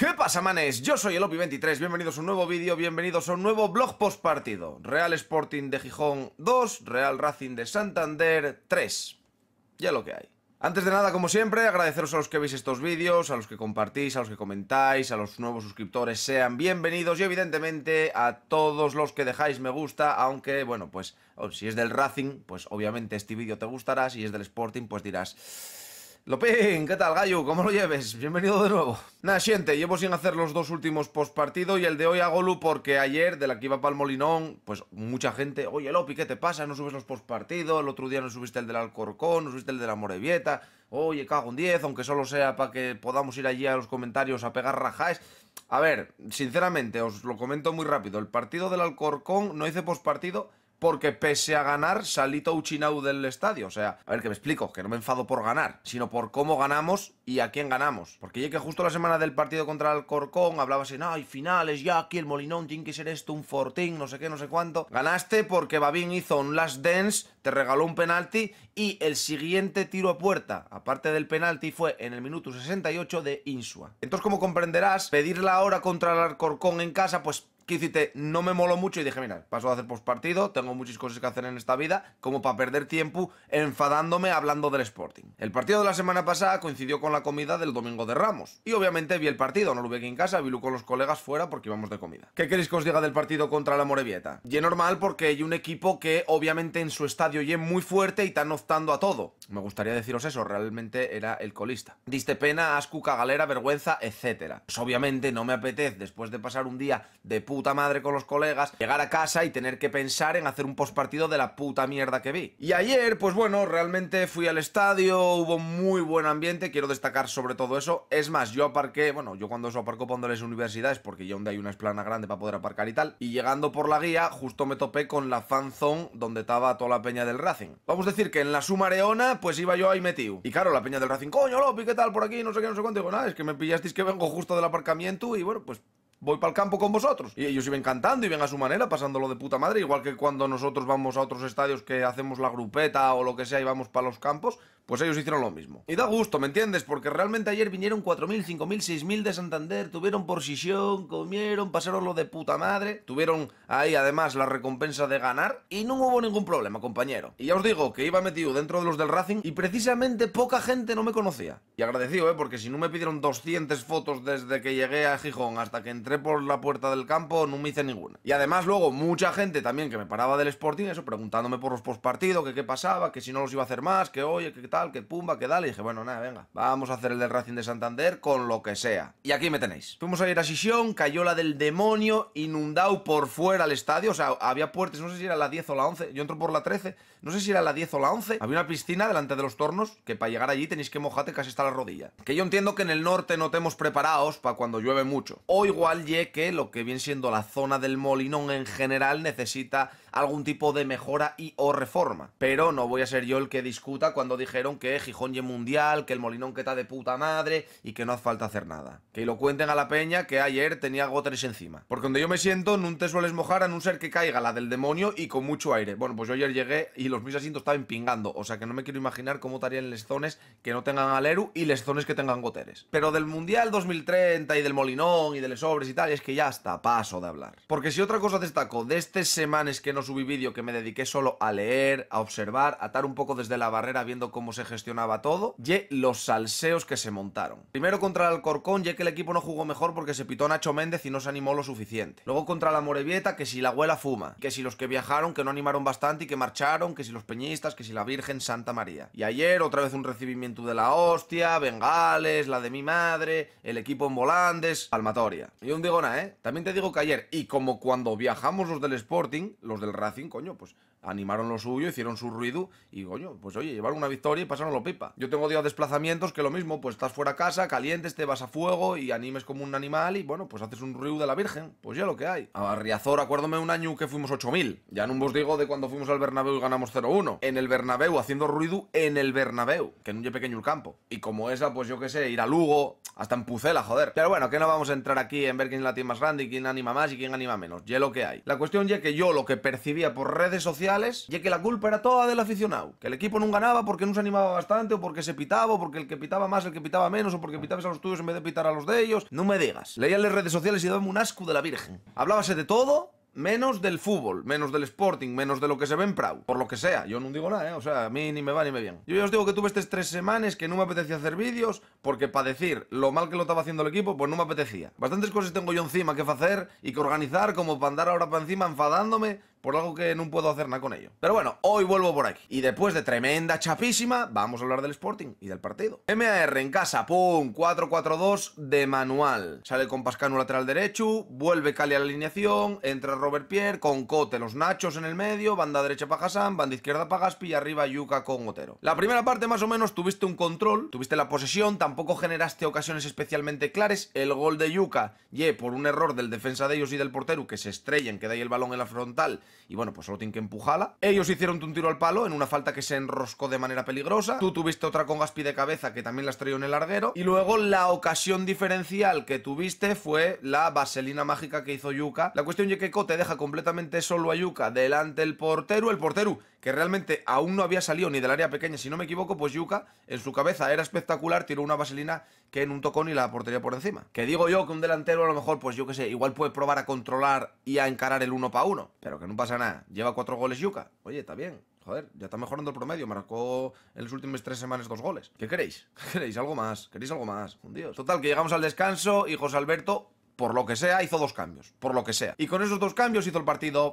¿Qué pasa, manes? Yo soy el Opi23, bienvenidos a un nuevo vídeo, bienvenidos a un nuevo blog post partido. Real Sporting de Gijón 2, Real Racing de Santander 3. Ya lo que hay. Antes de nada, como siempre, agradeceros a los que veis estos vídeos, a los que compartís, a los que comentáis, a los nuevos suscriptores, sean bienvenidos y evidentemente a todos los que dejáis me gusta, aunque, bueno, pues oh, si es del Racing, pues obviamente este vídeo te gustará, si es del Sporting, pues dirás... Lopín, ¿qué tal, Gallo? ¿Cómo lo lleves? Bienvenido de nuevo. Nada, siente, llevo sin hacer los dos últimos postpartidos y el de hoy a Golu porque ayer, de la que iba para el Molinón, pues mucha gente, oye, Lopi, ¿qué te pasa? No subes los postpartidos, el otro día no subiste el del Alcorcón, no subiste el de la Morevieta, oye, cago un 10, aunque solo sea para que podamos ir allí a los comentarios a pegar rajáis. A ver, sinceramente, os lo comento muy rápido, el partido del Alcorcón no hice postpartido porque pese a ganar salí touchinau del estadio. O sea, a ver que me explico, que no me enfado por ganar, sino por cómo ganamos y a quién ganamos. Porque llegué justo la semana del partido contra el Corcón hablabas en, ay, finales, ya aquí el Molinón tiene que ser esto, un fortín, no sé qué, no sé cuánto. Ganaste porque Babín hizo un last dance, te regaló un penalti y el siguiente tiro a puerta, aparte del penalti, fue en el minuto 68 de Insua. Entonces, como comprenderás, pedir la hora contra el Alcorcón en casa, pues que hiciste no me moló mucho y dije, mira, paso a hacer postpartido, tengo muchas cosas que hacer en esta vida, como para perder tiempo enfadándome hablando del Sporting. El partido de la semana pasada coincidió con la comida del domingo de Ramos. Y obviamente vi el partido, no lo vi aquí en casa, vi lo con los colegas fuera porque íbamos de comida. ¿Qué queréis que os diga del partido contra la Morevieta? Y es normal porque hay un equipo que obviamente en su estadio y es muy fuerte y está optando a todo. Me gustaría deciros eso, realmente era el colista. Diste pena, asco, cagalera, vergüenza, etcétera Pues obviamente no me apetece, después de pasar un día de puta madre con los colegas, llegar a casa y tener que pensar en hacer un postpartido de la puta mierda que vi. Y ayer, pues bueno, realmente fui al estadio, hubo muy buen ambiente, quiero destacar sobre todo eso. Es más, yo aparqué, bueno, yo cuando eso aparco cuando las universidades, porque ya donde hay una esplana grande para poder aparcar y tal, y llegando por la guía, justo me topé con la fanzón donde estaba toda la peña del Racing. Vamos a decir que en la Sumareona, pues iba yo ahí metido. Y claro, la peña del Racing, coño, Lopi, ¿qué tal por aquí? No sé qué, no sé cuánto. Digo, nada, es que me pillasteis que vengo justo del aparcamiento y bueno, pues voy para el campo con vosotros. Y ellos iban cantando, iban a su manera, pasándolo de puta madre, igual que cuando nosotros vamos a otros estadios que hacemos la grupeta o lo que sea y vamos para los campos, pues ellos hicieron lo mismo. Y da gusto, ¿me entiendes? Porque realmente ayer vinieron 4.000, 5.000, 6.000 de Santander, tuvieron por Sisión, comieron, pasaron lo de puta madre, tuvieron ahí además la recompensa de ganar y no hubo ningún problema, compañero. Y ya os digo que iba metido dentro de los del Racing y precisamente poca gente no me conocía. Y agradecido, ¿eh? Porque si no me pidieron 200 fotos desde que llegué a Gijón hasta que entré por la puerta del campo, no me hice ninguna. Y además luego mucha gente también que me paraba del Sporting, eso, preguntándome por los postpartidos, que qué pasaba, que si no los iba a hacer más, que oye, que tal que pumba, que dale. Y dije, bueno, nada, venga, vamos a hacer el del Racing de Santander con lo que sea. Y aquí me tenéis. Fuimos a ir a Sisión, cayó la del demonio, inundado por fuera el estadio. O sea, había puertas, no sé si era la 10 o la 11. Yo entro por la 13, no sé si era la 10 o la 11. Había una piscina delante de los tornos que para llegar allí tenéis que mojarte casi hasta la rodilla. Que yo entiendo que en el norte no tenemos preparados para cuando llueve mucho. O igual ye que lo que viene siendo la zona del Molinón en general necesita algún tipo de mejora y o reforma. Pero no voy a ser yo el que discuta cuando dijeron que Gijón y Mundial, que el Molinón que está de puta madre y que no hace falta hacer nada. Que lo cuenten a la peña que ayer tenía goteres encima. Porque donde yo me siento, no te sueles mojar a un ser que caiga la del demonio y con mucho aire. Bueno, pues yo ayer llegué y los mis asientos estaban pingando, o sea que no me quiero imaginar cómo estarían les zones que no tengan al Eru... y les zones que tengan goteres. Pero del Mundial 2030 y del Molinón y de Les Sobres y tal, es que ya está, paso de hablar. Porque si otra cosa destaco de estas semanas que no subí vídeo que me dediqué solo a leer, a observar, a atar un poco desde la barrera viendo cómo se gestionaba todo, y los salseos que se montaron. Primero contra el Alcorcón, ya que el equipo no jugó mejor porque se pitó Nacho Méndez y no se animó lo suficiente. Luego contra la Morevieta, que si la abuela fuma, que si los que viajaron, que no animaron bastante y que marcharon, que si los peñistas, que si la Virgen Santa María. Y ayer otra vez un recibimiento de la hostia, Bengales, la de mi madre, el equipo en volantes, palmatoria. Y un nada, ¿eh? También te digo que ayer, y como cuando viajamos los del Sporting, los del Racing, coño, pues animaron lo suyo, hicieron su ruido y, coño, pues oye, llevaron una victoria y pasaron lo pipa. Yo tengo días de desplazamientos que lo mismo, pues estás fuera casa, calientes, te vas a fuego y animes como un animal y, bueno, pues haces un ruido de la Virgen. Pues ya lo que hay. A Barriazor, acuérdome un año que fuimos 8.000. Ya no os digo de cuando fuimos al Bernabéu y ganamos 0-1. En el Bernabéu, haciendo ruido en el Bernabéu, que en un pequeño el campo. Y como esa, pues yo qué sé, ir a Lugo, hasta en Pucela, joder. Pero bueno, que no vamos a entrar aquí en ver quién la más grande y quién anima más y quién anima menos. Ya lo que hay. La cuestión ya que yo lo que percibía por redes sociales y ya que la culpa era toda del aficionado, que el equipo no ganaba porque no se animaba bastante, o porque se pitaba, o porque el que pitaba más, el que pitaba menos, o porque pitabas a los tuyos en vez de pitar a los de ellos, no me digas. Leía las redes sociales y daba un asco de la virgen. Hablábase de todo, menos del fútbol, menos del Sporting, menos de lo que se ve en Prado, Por lo que sea, yo no digo nada, eh, o sea, a mí ni me va ni me bien. Yo ya os digo que tuve estas tres semanas que no me apetecía hacer vídeos porque para decir lo mal que lo estaba haciendo el equipo, pues no me apetecía. Bastantes cosas tengo yo encima que hacer y que organizar como para andar ahora para encima enfadándome por algo que no puedo hacer nada con ello. Pero bueno, hoy vuelvo por aquí. Y después de tremenda chapísima, vamos a hablar del Sporting y del partido. MAR en casa, pum, 4-4-2 de manual. Sale con Pascano lateral derecho, vuelve Cali a la alineación, entra Robert Pierre, con Cote, los Nachos en el medio, banda derecha para Hassan, banda izquierda para Gaspi y arriba Yuka con Otero. La primera parte más o menos tuviste un control, tuviste la posesión, tampoco generaste ocasiones especialmente clares. El gol de Yuka, ye, por un error del defensa de ellos y del portero que se estrellan que da ahí el balón en la frontal y bueno, pues solo tienen que empujarla. Ellos hicieron un tiro al palo en una falta que se enroscó de manera peligrosa. Tú tuviste otra con Gaspi de cabeza que también la estrelló en el larguero. Y luego la ocasión diferencial que tuviste fue la vaselina mágica que hizo Yuka. La cuestión es que te deja completamente solo a Yuka delante del portero. El portero que realmente aún no había salido ni del área pequeña, si no me equivoco, pues Yuka en su cabeza era espectacular, tiró una vaselina que en un tocón y la portería por encima. Que digo yo que un delantero a lo mejor, pues yo qué sé, igual puede probar a controlar y a encarar el uno para uno. Pero que no pasa nada. Lleva cuatro goles Yuka. Oye, está bien. Joder, ya está mejorando el promedio. Marcó en las últimas tres semanas dos goles. ¿Qué queréis? queréis? ¿Algo más? ¿Queréis algo más? Un dios. Total, que llegamos al descanso y José Alberto, por lo que sea, hizo dos cambios. Por lo que sea. Y con esos dos cambios hizo el partido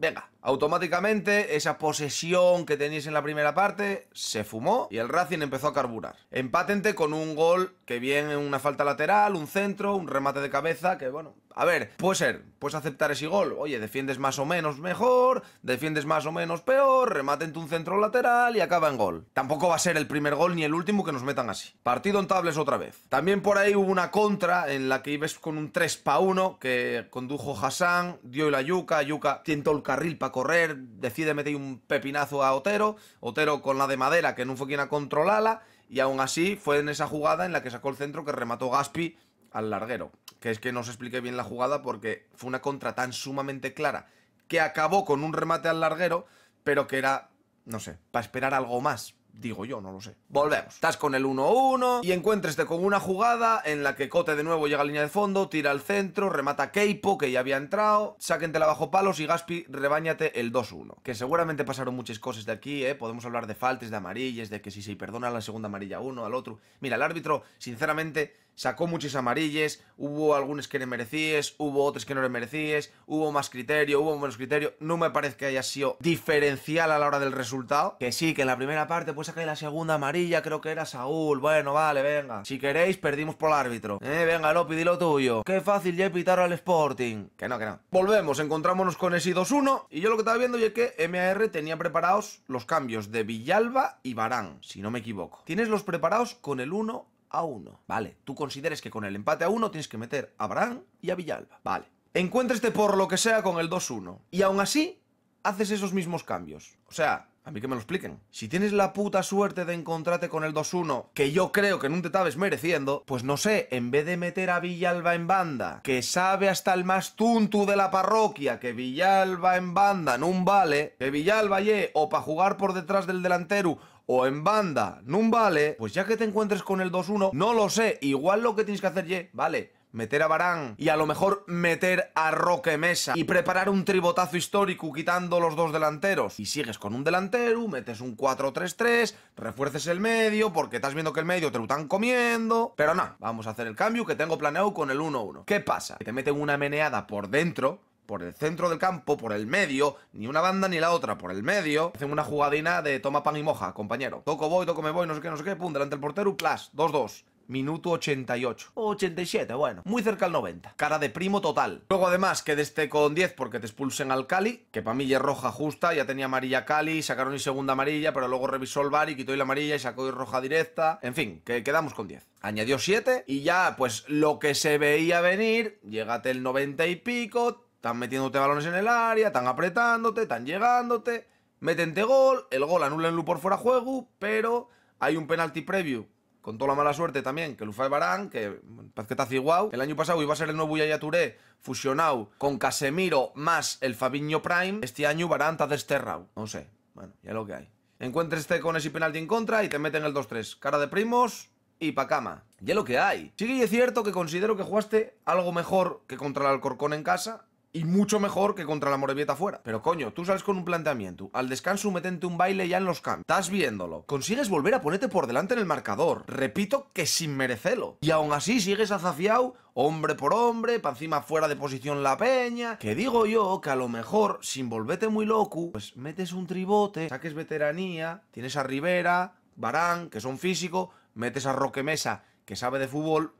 Venga, automáticamente esa posesión que teníais en la primera parte se fumó y el Racing empezó a carburar. Empatente con un gol que viene una falta lateral, un centro, un remate de cabeza, que bueno, a ver, puede ser, puedes aceptar ese gol, oye, defiendes más o menos mejor, defiendes más o menos peor, remate en un centro lateral y acaba en gol. Tampoco va a ser el primer gol ni el último que nos metan así. Partido en tablas otra vez. También por ahí hubo una contra en la que ibas con un 3 para 1 que condujo Hassan, dio la yuca, yuca tientó el carril para correr, decide meter un pepinazo a Otero, Otero con la de madera que no fue quien a controlarla y aún así fue en esa jugada en la que sacó el centro que remató Gaspi al larguero. Que es que no se explique bien la jugada porque fue una contra tan sumamente clara que acabó con un remate al larguero, pero que era, no sé, para esperar algo más. Digo yo, no lo sé. Volvemos. Estás con el 1-1 y encuentreste con una jugada en la que Cote de nuevo llega a línea de fondo, tira al centro, remata Keipo, que ya había entrado, sáquentela bajo palos y Gaspi rebáñate el 2-1. Que seguramente pasaron muchas cosas de aquí, ¿eh? Podemos hablar de faltes, de amarillas, de que si se perdona la segunda amarilla uno, al otro. Mira, el árbitro, sinceramente sacó muchas amarillas, hubo algunos que le merecías, hubo otros que no le merecías, hubo más criterio, hubo menos criterio, no me parece que haya sido diferencial a la hora del resultado, que sí, que en la primera parte pues sacáis la segunda amarilla, creo que era Saúl, bueno, vale, venga, si queréis perdimos por el árbitro, eh, venga, Lopi, di lo tuyo, qué fácil ya evitar al Sporting, que no, que no. Volvemos, encontrámonos con ese 2-1, y yo lo que estaba viendo es que MAR tenía preparados los cambios de Villalba y Barán, si no me equivoco. Tienes los preparados con el 1 a 1. Vale, tú consideres que con el empate a uno tienes que meter a Bran y a Villalba. Vale. Encuéntrate este por lo que sea con el 2-1. Y aún así, haces esos mismos cambios. O sea, a mí que me lo expliquen. Si tienes la puta suerte de encontrarte con el 2-1, que yo creo que no te tabes mereciendo, pues no sé, en vez de meter a Villalba en banda, que sabe hasta el más tuntu de la parroquia que Villalba en banda no vale, que Villalba ye o para jugar por detrás del delantero o en banda no vale, pues ya que te encuentres con el 2-1, no lo sé, igual lo que tienes que hacer, ye, vale, meter a Barán y a lo mejor meter a Roque Mesa y preparar un tribotazo histórico quitando los dos delanteros. Y sigues con un delantero, metes un 4-3-3, refuerces el medio porque estás viendo que el medio te lo están comiendo. Pero no, vamos a hacer el cambio que tengo planeado con el 1-1. ¿Qué pasa? Que te meten una meneada por dentro por el centro del campo, por el medio, ni una banda ni la otra, por el medio. Hacen una jugadina de toma pan y moja, compañero. Toco voy, toco me voy, no sé qué, no sé qué, pum, delante del portero, clash. 2-2. Minuto 88. 87, bueno. Muy cerca al 90. Cara de primo total. Luego además que este con 10 porque te expulsen al Cali, que para mí ya es roja justa, ya tenía amarilla Cali, sacaron y segunda amarilla, pero luego revisó el bar y quitó la amarilla y sacó y roja directa. En fin, que quedamos con 10. Añadió 7 y ya pues lo que se veía venir, llegate el 90 y pico, están metiéndote balones en el área, están apretándote, están llegándote, metente gol, el gol Lu por fuera juego, pero hay un penalti previo con toda la mala suerte también, que Lufay Barán, que parece que está igual El año pasado iba a ser el nuevo Yaya Touré, fusionado con Casemiro más el Fabiño Prime. Este año Barán está desterrado. No sé, bueno, ya lo que hay. este con ese penalti en contra y te meten el 2-3. Cara de primos y pa' cama. Ya lo que hay. Sí que es cierto que considero que jugaste algo mejor que contra el Alcorcón en casa, y mucho mejor que contra la Morevieta fuera. Pero coño, tú sales con un planteamiento. Al descanso metente un baile ya en los campos. Estás viéndolo. Consigues volver a ponerte por delante en el marcador. Repito que sin merecerlo. Y aún así sigues azafiado hombre por hombre, para encima fuera de posición la peña. Que digo yo que a lo mejor, sin volverte muy loco, pues metes un tribote, saques veteranía, tienes a Rivera, Barán, que son físico, metes a Roque Mesa, que sabe de fútbol,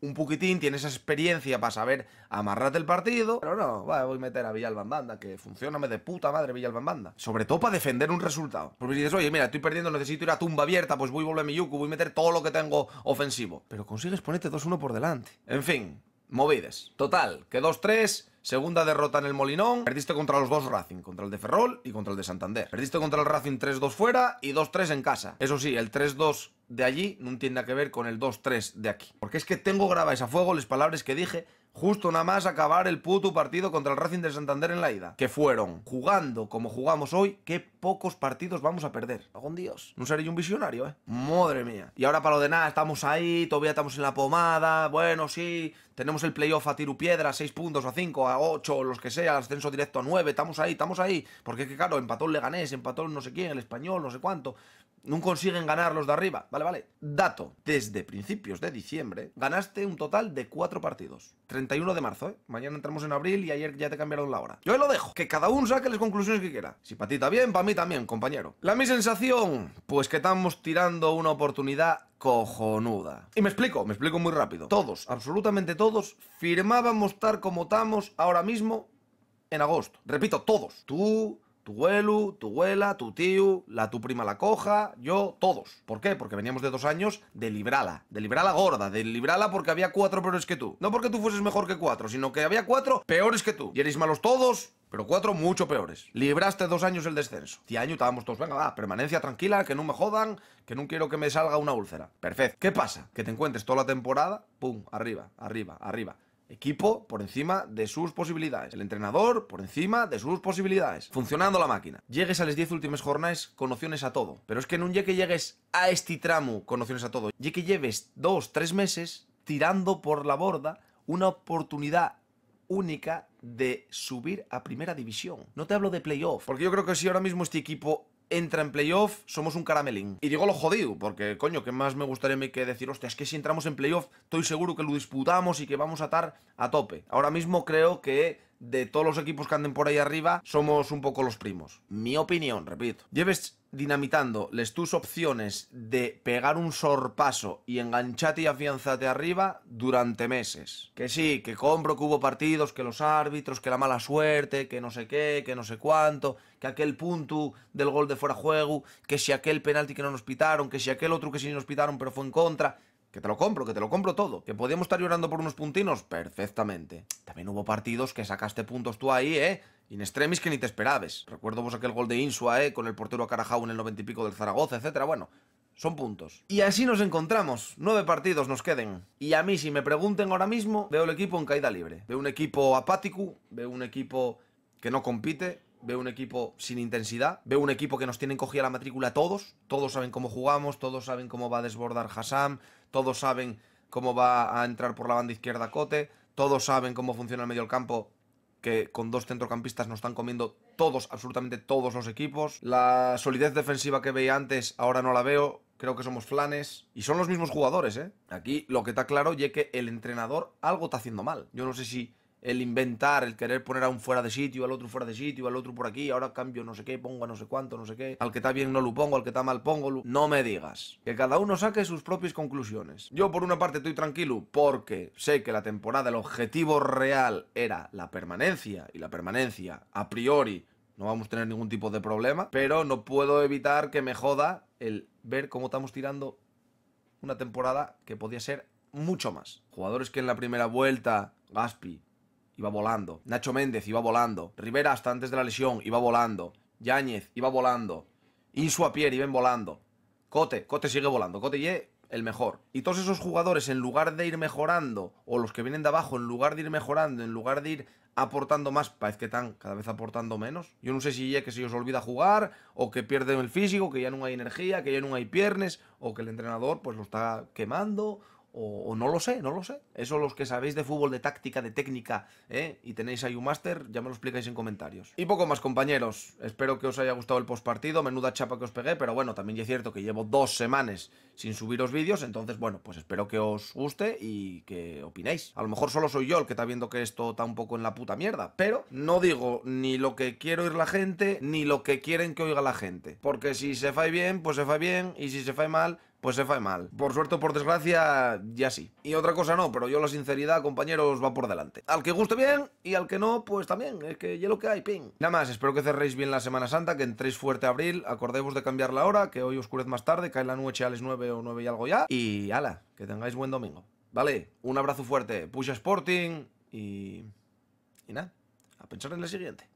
un poquitín, tienes experiencia para saber amarrarte el partido. Pero no, voy a meter a villalban banda, que funciona de puta madre Villalba banda. Sobre todo para defender un resultado. Porque dices, oye, mira, estoy perdiendo, necesito ir a tumba abierta, pues voy a volver a mi yuku, voy a meter todo lo que tengo ofensivo. Pero consigues ponerte 2-1 por delante. En fin, movides. Total, que 2-3, segunda derrota en el Molinón, perdiste contra los dos Racing, contra el de Ferrol y contra el de Santander. Perdiste contra el Racing 3-2 fuera y 2-3 en casa. Eso sí, el 3-2 de allí no tiene nada que ver con el 2-3 de aquí. Porque es que tengo grabadas a fuego las palabras que dije justo nada más acabar el puto partido contra el Racing de Santander en la ida. Que fueron, jugando como jugamos hoy, qué pocos partidos vamos a perder. Con Dios. No seré un visionario, ¿eh? Madre mía. Y ahora para lo de nada, estamos ahí, todavía estamos en la pomada, bueno, sí, tenemos el playoff a tiro piedra, 6 puntos, a 5, a 8, los que sea, ascenso directo a 9, estamos ahí, estamos ahí. Porque es claro, empató el Leganés, empató no sé quién, el español, no sé cuánto. No consiguen ganar los de arriba, ¿vale? Vale. Dato, desde principios de diciembre ganaste un total de cuatro partidos. 31 de marzo, ¿eh? Mañana entramos en abril y ayer ya te cambiaron la hora. Yo ahí lo dejo, que cada uno saque las conclusiones que quiera. Si para ti está bien, para mí también, compañero. La mi sensación, pues que estamos tirando una oportunidad cojonuda. Y me explico, me explico muy rápido. Todos, absolutamente todos, firmábamos estar como estamos ahora mismo en agosto. Repito, todos. Tú, tu abuelo, tu abuela, tu tío, la tu prima la coja, yo, todos. ¿Por qué? Porque veníamos de dos años de librala, de librala gorda, de librala porque había cuatro peores que tú. No porque tú fueses mejor que cuatro, sino que había cuatro peores que tú. Y eres malos todos, pero cuatro mucho peores. Libraste dos años el descenso. Este año estábamos todos, venga, va, permanencia tranquila, que no me jodan, que no quiero que me salga una úlcera. Perfecto. ¿Qué pasa? Que te encuentres toda la temporada, pum, arriba, arriba, arriba. Equipo por encima de sus posibilidades. El entrenador por encima de sus posibilidades. Funcionando la máquina. Llegues a las 10 últimas jornadas con opciones a todo. Pero es que en un ya que llegues a este tramo con opciones a todo, ya que lleves 2, 3 meses tirando por la borda una oportunidad única de subir a primera división. No te hablo de playoff, porque yo creo que si ahora mismo este equipo entra en playoff, somos un caramelín. Y digo lo jodido, porque coño, que más me gustaría que decir, hostia, es que si entramos en playoff, estoy seguro que lo disputamos y que vamos a estar a tope. Ahora mismo creo que de todos los equipos que anden por ahí arriba, somos un poco los primos. Mi opinión, repito. Lleves dinamitando les tus opciones de pegar un sorpaso y engancharte y afianzarte arriba durante meses. Que sí, que compro que hubo partidos, que los árbitros, que la mala suerte, que no sé qué, que no sé cuánto, que aquel punto del gol de fuera juego, que si aquel penalti que no nos pitaron, que si aquel otro que sí nos pitaron pero fue en contra que te lo compro, que te lo compro todo. Que podíamos estar llorando por unos puntinos, perfectamente. También hubo partidos que sacaste puntos tú ahí, ¿eh? In extremis que ni te esperabas. Recuerdo vos aquel gol de Insua, ¿eh? Con el portero Carajau en el noventa y pico del Zaragoza, etcétera. Bueno, son puntos. Y así nos encontramos. Nueve partidos nos queden. Y a mí, si me pregunten ahora mismo, veo el equipo en caída libre. Veo un equipo apático, veo un equipo que no compite, veo un equipo sin intensidad, veo un equipo que nos tienen cogida la matrícula todos, todos saben cómo jugamos, todos saben cómo va a desbordar Hassan, todos saben cómo va a entrar por la banda izquierda Cote, todos saben cómo funciona el medio del campo, que con dos centrocampistas nos están comiendo todos, absolutamente todos los equipos. La solidez defensiva que veía antes, ahora no la veo, creo que somos flanes. Y son los mismos jugadores, ¿eh? Aquí lo que está claro es que el entrenador algo está haciendo mal. Yo no sé si el inventar, el querer poner a un fuera de sitio, al otro fuera de sitio, al otro por aquí, ahora cambio no sé qué, pongo a no sé cuánto, no sé qué, al que está bien no lo pongo, al que está mal pongo, no me digas. Que cada uno saque sus propias conclusiones. Yo por una parte estoy tranquilo porque sé que la temporada, el objetivo real era la permanencia y la permanencia a priori no vamos a tener ningún tipo de problema, pero no puedo evitar que me joda el ver cómo estamos tirando una temporada que podía ser mucho más. Jugadores que en la primera vuelta, Gaspi, iba volando. Nacho Méndez iba volando. Rivera, hasta antes de la lesión, iba volando. Yáñez iba volando. Insua y volando. Cote, Cote sigue volando. Cote y el mejor. Y todos esos jugadores, en lugar de ir mejorando, o los que vienen de abajo, en lugar de ir mejorando, en lugar de ir aportando más, parece que están cada vez aportando menos. Yo no sé si ya que se os olvida jugar, o que pierden el físico, que ya no hay energía, que ya no hay piernas, o que el entrenador pues lo está quemando, o, no lo sé, no lo sé. Eso los que sabéis de fútbol, de táctica, de técnica, ¿eh? y tenéis ahí un máster, ya me lo explicáis en comentarios. Y poco más, compañeros. Espero que os haya gustado el postpartido, menuda chapa que os pegué, pero bueno, también es cierto que llevo dos semanas sin subiros vídeos, entonces bueno, pues espero que os guste y que opinéis. A lo mejor solo soy yo el que está viendo que esto está un poco en la puta mierda, pero no digo ni lo que quiero oír la gente, ni lo que quieren que oiga la gente. Porque si se fae bien, pues se fae bien, y si se fae mal, pues se fae mal. Por suerte o por desgracia, ya sí. Y otra cosa no, pero yo la sinceridad, compañeros, va por delante. Al que guste bien y al que no, pues también, es que ya lo que hay, ping. Nada más, espero que cerréis bien la Semana Santa, que entréis fuerte a abril, acordéis de cambiar la hora, que hoy oscurez más tarde, cae la noche a las 9 o 9 y algo ya, y ala, que tengáis buen domingo. Vale, un abrazo fuerte, Push Sporting y... y nada, a pensar en la siguiente.